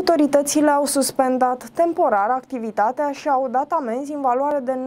Autoritățile au suspendat temporar activitatea și au dat amenzi în valoare de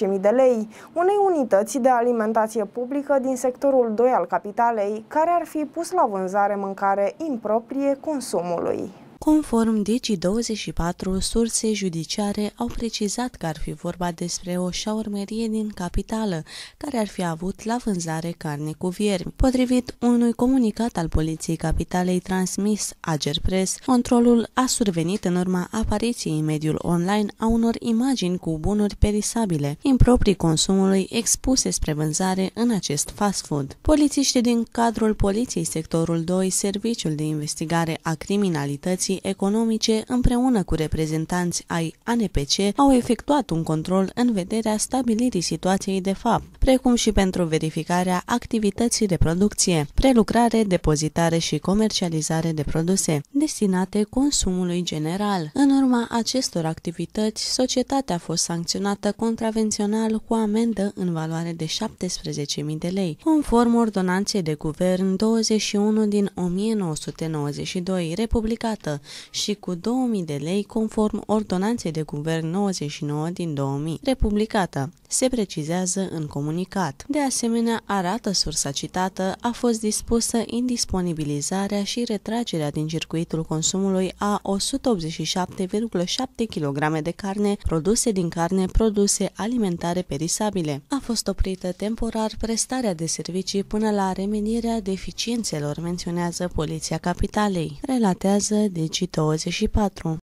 19.000 de lei unei unități de alimentație publică din sectorul 2 al capitalei, care ar fi pus la vânzare mâncare improprie consumului. Conform Digi24, surse judiciare au precizat că ar fi vorba despre o șaurmerie din capitală, care ar fi avut la vânzare carne cu viermi. Potrivit unui comunicat al Poliției Capitalei transmis Ager Press, controlul a survenit în urma apariției în mediul online a unor imagini cu bunuri perisabile, improprii consumului expuse spre vânzare în acest fast food. Polițiștii din cadrul Poliției Sectorul 2, Serviciul de Investigare a Criminalității, Comisiei Economice împreună cu reprezentanți ai ANPC au efectuat un control în vederea stabilirii situației de fapt, precum și pentru verificarea activității de producție, prelucrare, depozitare și comercializare de produse destinate consumului general. În urma acestor activități, societatea a fost sancționată contravențional cu amendă în valoare de 17.000 de lei, conform ordonanței de guvern 21 din 1992, republicată și cu 2000 de lei conform Ordonanței de Guvern 99 din 2000, republicată, se precizează în comunicat. De asemenea, arată sursa citată, a fost dispusă indisponibilizarea și retragerea din circuitul consumului a 187,7 kg de carne produse din carne produse alimentare perisabile. A fost oprită temporar prestarea de servicii până la remedierea deficiențelor, menționează Poliția Capitalei. Relatează de deci, 2024